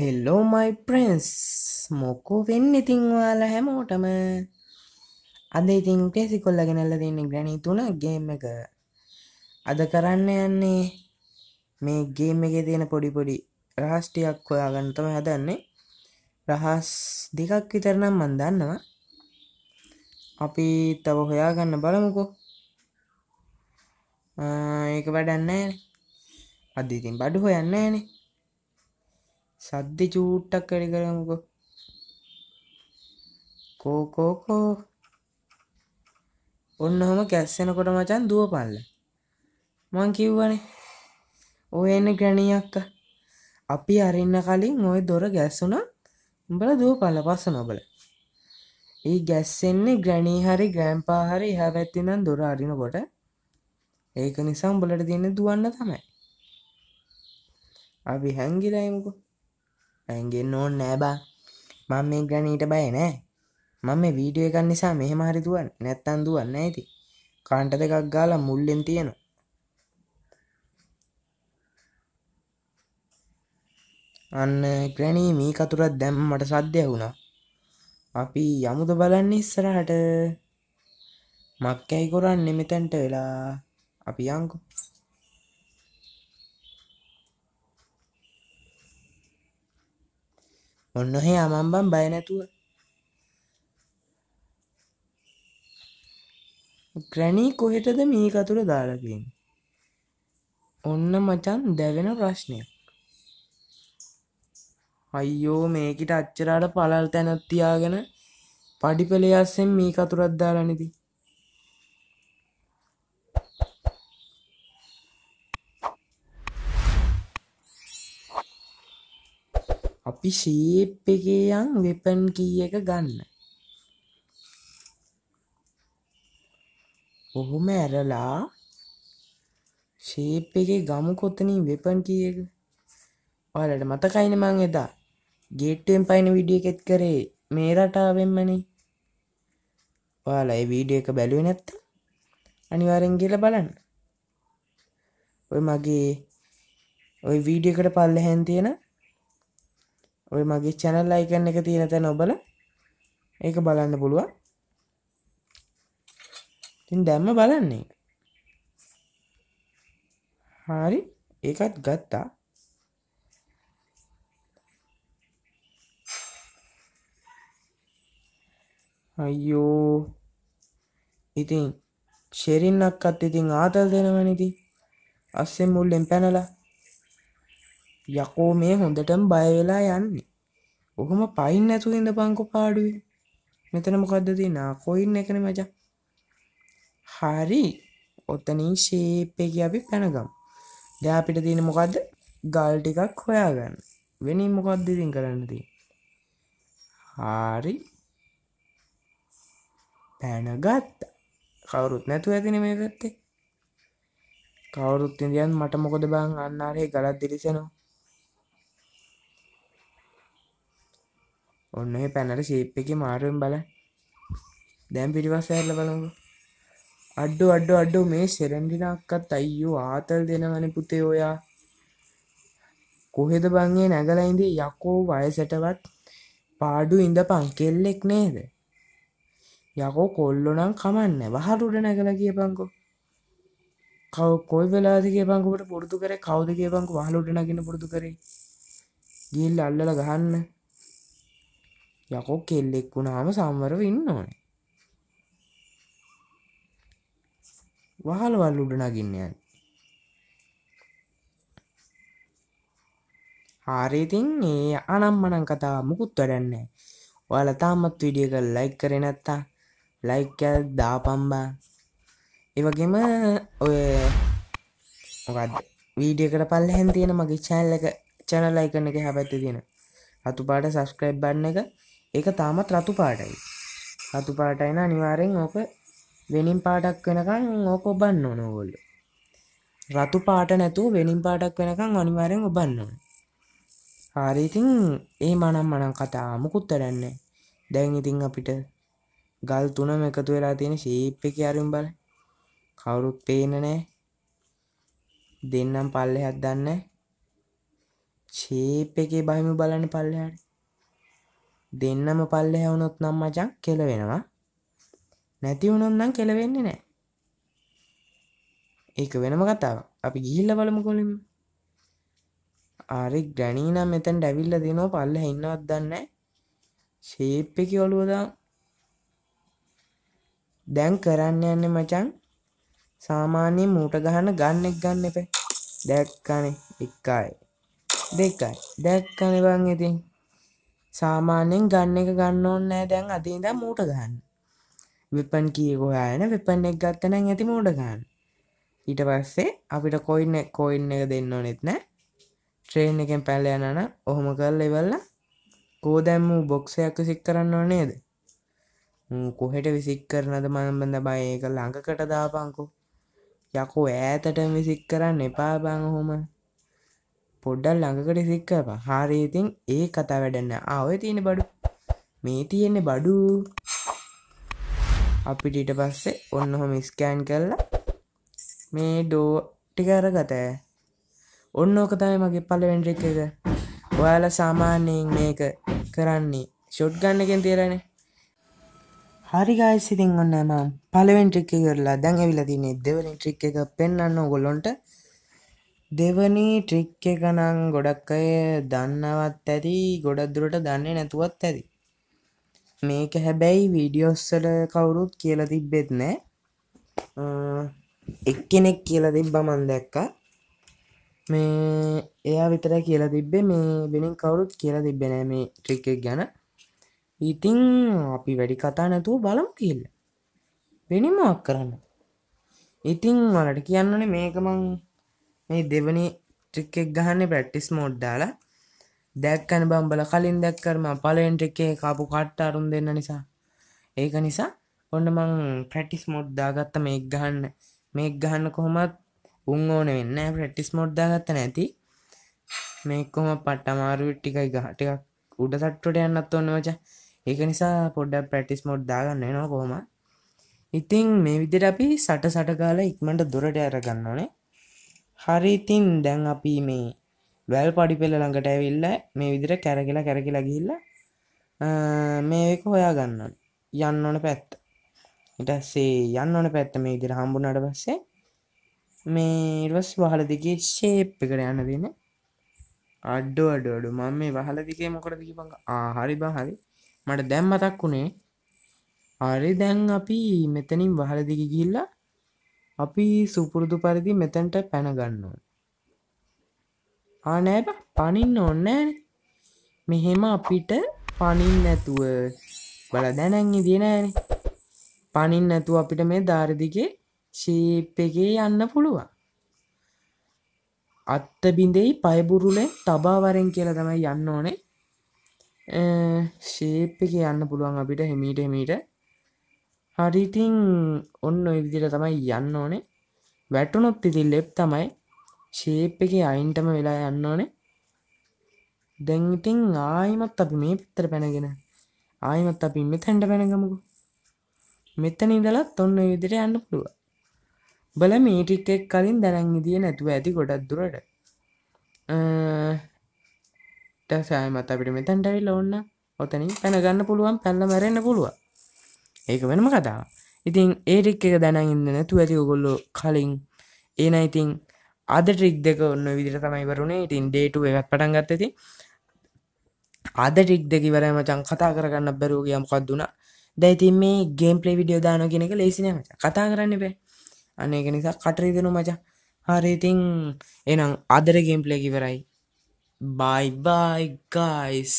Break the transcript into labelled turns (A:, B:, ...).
A: හෙල්ලෝ මයි ප්‍රන්ස් මොකෝ වෙන්න ඉතිං වාලා හැමෝටම අද ඉතිං පෙසි කොල්ල ගෙනල්ල දෙන්න ග්‍රැණී තුන ගේම එක අද කරන්න යන්නේ මේ ගේම එක තියෙන පොඩි පොඩි රහස්ටියක් ඔයා ගන්නතම හදන්නේ රහස් දෙකක් විතරනම් මන් දන්නවා අපි තව හොයා ගන්න බලමුකෝ ඒක වැඩන්නේ අද ඉතින් බඩු හොයන්නේ නෑනේ සද්දි චූට්ටක් වැඩි කරමුකෝ කෝ කෝ කෝ ඔන්න ඔහම කැස්සෙනකොට මචන් දුවපල්ල මං කිව්වනේ ඔය එන්න ග්‍රැණියක්ක අපි අරින්න කලින් ඔය දොර ගැස්සුනා උඹල දුවපල්ල පස්ස නොබල ඒ ගැස්සෙන්නේ ග්‍රැණී හරි ග්‍රෑම්පා හරි එහ පැත්තිනම් දොර අරිනකොට ඒක නිසා උඹලට තියන්න දුවන්න තමයි අපි හැංගිලයිමුකෝ ඇගෙන් ඕන් නෑබා මං මේ ගනීට බය නෑ මම මේ වීඩියෝ එකන් නිසා මෙහෙම හරි දුවන් නැත්තන් දුවන්න ඇති කාන්ට දෙකක් ගාලා මුල්ලෙන් තියෙන අන්න ග්‍රැනී මී කතුරත් දැම් මට සද්‍ය වුණා අපි යමුද බලන්න ඉස්සරහට මක්කැයි කොරන්න මෙතැන්ට වෙලා අපි යංකු ඔන්න ඔහේ අමම්බම් බය නැතුව ග්‍රැණී කොහෙටද මේ කතුර දාලකින් ඔන්න මචන් දැවෙන ප්‍රශ්නයක් අයියෝ මේකට අච්චරාට පලල් තැනත්තියාගෙන පඩිපලයස්සෙන් මේ කතුරත් දාලනිදී අපි ශේප් එකයන් වෙපන් කී එක ගන්න ඔහොම ඇරලා ශේප් එකේ ගමු කොතනින් වෙපන් කිය එක ඔයාලට මතකයින මං එදා ගේට්ටුවෙන් පයින විඩිය එකෙත් කරේ මේ රටාවෙන්මනේ ඔයාලා ඒ වීඩිය එක බැලුව නැත්ත අනිවාරෙන් කියල බලන්න ඔය මගේ ඔය වීඩියකට පල්ල හැන් තියෙන ඔය මගේ චැනල් අයිකන්න එක තියෙන තැන ඔබල ඒක බලන්න පුළුවන් තින් දැම්ම බලන්නේ හරි ඒකත් ගත්තා අයියෝ ඉතින් ෂෙරින්නක්කත් ඉතින් ආතල් දෙනවනිති අස්සෙන් මුල්ලෙන් පැනලා යකෝ මේ හොඳටම බයවෙලා යන්නේ ඔහොම පයින් නැතු ඉඳ පංකු පාඩුවේ මෙතන මොකක්දදී නාකොයින් එකන මච හරි ඔත්තනින් ශේප්පයකි අපි පැනගම් දෑපිට තියෙන මොකක්ද ගල් ටිකක් හොයාගන්න වෙනින් මොකක්දදිින් කරන්නදී හාරි පැනගත් කවුරුත් නැතු ඇතින මේ ගත්තේ කවුරුත් ඉදියන් මට මොකද බං අන්නාරේ ගලත් දිරිසෙනවා ඔන්න පැනට ශේප් එක මාරුවෙන් බල දැම් පිටිවස් ඇල්ල බලමු අඩ්ඩු අඩ්ඩු අඩ්ඩු මේ සෙරෙන්ඩිනක්කත් අයියෝ ආතල් දෙනවන පුතේ ඔයා කොහෙද බංගේ නැගලයින්ද යකෝ වයසටවත් පාඩු ඉඳ පං කෙල්ලෙක් නේද යකෝ කොල්ලොනම් කමන්න වහරුට නැගල කිය පංකෝ කව කොයි වෙලාදගේ පංකුවට පුරතු කර කවුද කිය පංකු වහලුට නගෙන පුරතු කරේ ගිල් අල්ලල ගහන්න යකෝ කෙල්ලෙක් වුණාම සම්වරව ඉන්න ඕනේ වහලවල් උඩ නගින්න යන හාරිතින් ඒ අනම්මනං කතා මුකුත් වැඩන්නේ ඔයාල තාමත් විඩියක ලයික් කරේ නැත්තා ලයිකල් දාපම්බා ඒවගේම ඔය මොකත් වීඩියකට පල්ල හැන් තියෙන මගේ චෑල්ල එක චැනල් ලයිකන එක හැබැත්ති තියෙන අතුපාට සස්ක්‍රයිබ් බන්න එක ඒක තාමත් රතු පාටයි රතු පාටයින අනිවාරෙන් ඕක වෙනින් පාටක් වෙනකං ඕක ඔබන්න ඕනොගොල්ල රතු පාට නැතු වෙනින් පාටක් වෙනකං අනිවාරෙන් ඔබන්න හාරීතින් ඒ මනම් මනම් කතා මුකුත්තරන්නේ දැන් ඉතිං අපිට ගල් තුනම එකතු වෙලා තියෙන ශීප් එක අරුම් බල කවුරුත් පේන නෑ දෙන්නම් පල්ලෙ හැත් දන්න ශීප් එකේ බහිම බලන්න පල්ලයාට දෙන්නම පල්ල හැවුණොත් නම් මචන් කෙලවෙනවා නැති වුණොත් නම් කෙලවෙන්නේ නෑ ඒක වෙනම කතාව අපි ගිහිල්ල බලමු කොලින් ආරෙක් ග්‍රැනීනම් මෙතැන් ඩැවිල්ල දෙනවා පල්ල ඉන්නවත් දන්න ශේප් එක ඔලුවදා දැන් කරන්න යන්න මචන් සාමාන්‍යයෙන් මූට ගහන ගන්න එක් ගන්න එප දැක්කනේ එක්කායි දෙකයි දැක්කනවන් ඉතින් සාමාන්‍යයෙන් ගන්න එක ගන්න ඕන්න දැන් අදේද මූට ගන්න වෙපන් කියකොයායන වෙපන් එක් ගත්තනං ඇති මූට ගන්න ඊට පස්සේ අපිට කොයින්න කොයින්න එක දෙන්න නෙත් නෑ ට්‍රේන් එකෙන් පැල්ල යනන ඔහොම කල් එවල්ල කෝදැම්ම බොක්සයක් සික් කරන්න ඕනේද කොහෙට විසික් කරනද මනබඳ බයක ළඟකට දාපංකු යකෝ ඈතට විසික් කරන්න එපා බං හොම පොඩ්ඩල් ළඟකට සික්කපා හාරේතින් ඒ කතා වැඩන්න ආවය තියෙන බඩු මේ තියෙන්නේ බඩු අපිටිට පස්සේ ඔන්න හොම ස්කෑන් කරලා මේ ඩෝ ටිකර ගතය ඔන්න ඕකතයි මගේ පලවෙන්ඩ එක ඔයාල සාමාන්‍යයෙන් මේක කරන්නේ ෂොට් ගන්නකෙන් තේරනේ හරිගායි සිතින් ඔන්න මම් පලවෙන් ට්‍රික්ක කරලා දැන් ඇවිලදින්නේ දෙවලින් ට්‍රික් එක පෙන්න්න ගොල්ලොන්ට දෙවනී ට්‍රික් එක නං ගොඩක් අය දන්නවත් ඇති ගොඩක්දුරට දන්නේ නැතුවත් ඇති මේක හැබැයි වීඩියෝස්සල කවුරුත් කියල තිබ්බෙත් නෑ එක්කෙනෙක් කියල තිබ්බ මන් දැක්ක මේ එයා විතර කියලා තිබ්බේ මේ වෙනින් කවුරුත් කියලා තිබෙන මේ ට්‍රික ගැන ඉතිං අපි වැඩි කතා නැතුව බලම් කියල්ල වෙනිමක් කරන්න ඉතිං වලට කියන්නනේ මේකමං මේ දෙවනි ට්‍රික් එක් ගහන්න පැට්ටිස් මෝඩ් දාලා දැක්කන බම්බල කලින් දැක්කරම පලෙන්ට එකේ කාපු කට්ට අරුම් දෙන්න නිසා ඒක නිසා ඔන්න මං ප්‍රටිස් මෝඩ් දාගත්ත මේ ගහන්න මේ ගහන්න කොහොමත් උන් ඕන වෙන්න ප්‍රටිස් මෝඩ් දාගත්ත නැති මේකොම පට්ටමාරු ටිකයි ගහටක් උඩ සට්ටට යන්නත් ඔන්න වච ඒක නිසා පොඩ්ඩක් ප්‍රටිස් මෝඩ් දාගන්න නොකොහොම ඉතිං මේ විදිර අපි සට සටකාල ඉක්මට දුරට අරගන්න ඕනේ හරිඉතින් දැන් අපි මේ වැල් පඩි පෙළ ළඟට ඇවිල්ල මේ විදිර කැරගිලා කැරකිලා ගිල්ල මේක හොයා ගන්න යන්න ඕන පැත්ත ඉටස්සේ යන්න ඕන පැත්ත මේ විදිර හම්බුනට පස්සේ මේ ඉවස් වහල දිගේ ශේප් එකට යන්න දෙන අඩ්ඩ අඩ අඩු මම මේ වහල දිගේ මොකට දිකි බඟ ආහරි බා හරි මට දැම් මතක් වුණේ හරි දැන් අපි මෙතනින් වහල දිග ගිල්ලා අපි සුපුරුදු පරිදි මෙතැන්ට පැනගන්න ආනෑ පනින්න ඔන්න මෙහෙම අපිට පනින් නැතුව බල දැනැන් ඉදිනෑන පනින් නැතුව අපිට මේ ධාරදිගේ ශීප් එකේ යන්න පුළුවන් අත්ත බිඳෙයි පයබුරුලේ තබාවරෙන් කියලා තමයි යන්න ඕනේ ශේප් එක යන්න පුළුවන් අපිට හෙමීට හෙමීට හරිතින් ඔන්න ඔය විදිට තමයි යන්න ඕනේ වැටුනොත් ඉති ලෙප් තමයි ශේප් එක අයින්ටම වෙලා යන්න ඕනේ දැන්ඉතින් ආයිමත් අපි මේ පිත්තර පැනගෙන ආයිමත් අපි මෙ හැඩ පැනගමකු මෙතන ඉදලත් ඔන්න විදිර යන්න පුළුව බල මේටික් එක් කලින් දැනන් ඉදිිය නැතුව ඇති ගොඩක් දුරට ටසායමත් අපිට මෙතැන්ටවිල් ඔන්න ඔතනින් පැනගන්න පුළුවන් පැල්ල මැරෙන්න්න පුළුවන් ඒක වෙනම කතාව ඉතින් ඒරික් එක දැනඉන්න නැතු ඇති ඔගොල්ලො කලින් ඒන ඉතින් අද ටික් දෙක ඔන්න විදිර තමයි වරුණේ ඉතින් ඩේටු එකත් පටන් ගත්තති අද ටික් දෙකි වර මචන් කතා කරගන්න බැරෝගයම් කක්දුන දැයිතින් මේ ගේම් පලේ විඩියෝ දාන කෙනෙක ලේසින මච කතා කරන්න බෑ අනඒක නිසා කටරීදනු මචා හරිඉතින් එනම් අදර ගේම් පලේකිවරයි බයි බයි ගයිස්